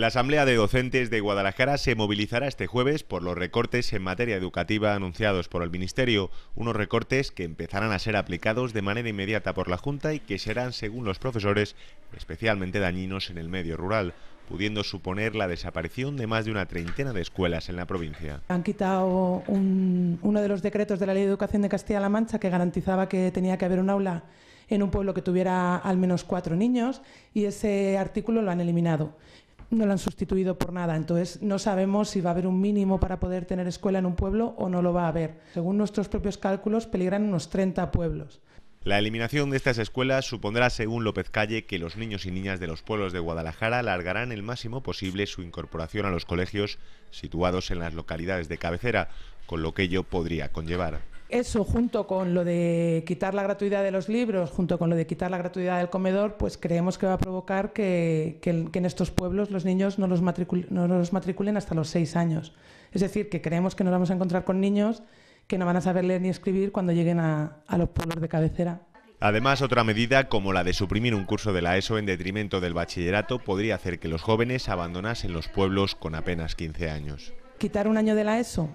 La Asamblea de Docentes de Guadalajara se movilizará este jueves por los recortes en materia educativa anunciados por el Ministerio, unos recortes que empezarán a ser aplicados de manera inmediata por la Junta y que serán, según los profesores, especialmente dañinos en el medio rural pudiendo suponer la desaparición de más de una treintena de escuelas en la provincia. Han quitado uno de los decretos de la Ley de Educación de Castilla-La Mancha que garantizaba que tenía que haber un aula en un pueblo que tuviera al menos cuatro niños y ese artículo lo han eliminado no la han sustituido por nada. Entonces, no sabemos si va a haber un mínimo para poder tener escuela en un pueblo o no lo va a haber. Según nuestros propios cálculos, peligran unos 30 pueblos. La eliminación de estas escuelas supondrá, según López Calle, que los niños y niñas de los pueblos de Guadalajara alargarán el máximo posible su incorporación a los colegios situados en las localidades de cabecera, con lo que ello podría conllevar. Eso, junto con lo de quitar la gratuidad de los libros, junto con lo de quitar la gratuidad del comedor, pues creemos que va a provocar que, en estos pueblos los niños no los, matriculen hasta los seis años. Es decir, que creemos que nos vamos a encontrar con niños que no van a saber leer ni escribir cuando lleguen a, a los pueblos de cabecera. Además, otra medida, como la de suprimir un curso de la ESO en detrimento del bachillerato, podría hacer que los jóvenes abandonasen los pueblos con apenas 15 años. ¿Quitar un año de la ESO?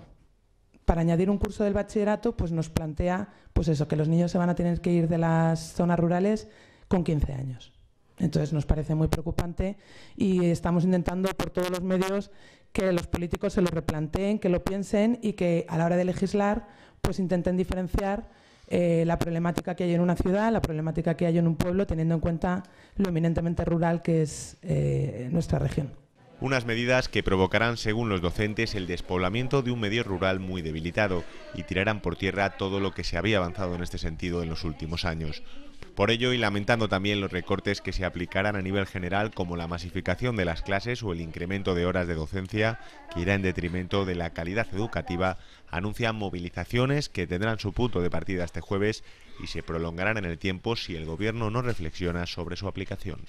para añadir un curso del bachillerato, pues nos plantea pues eso, que los niños se van a tener que ir de las zonas rurales con 15 años. Entonces nos parece muy preocupante y estamos intentando por todos los medios que los políticos se lo replanteen, que lo piensen y que a la hora de legislar pues intenten diferenciar eh, la problemática que hay en una ciudad, la problemática que hay en un pueblo, teniendo en cuenta lo eminentemente rural que es eh, nuestra región. Unas medidas que provocarán, según los docentes, el despoblamiento de un medio rural muy debilitado y tirarán por tierra todo lo que se había avanzado en este sentido en los últimos años. Por ello, y lamentando también los recortes que se aplicarán a nivel general, como la masificación de las clases o el incremento de horas de docencia, que irá en detrimento de la calidad educativa, anuncian movilizaciones que tendrán su punto de partida este jueves y se prolongarán en el tiempo si el Gobierno no reflexiona sobre su aplicación.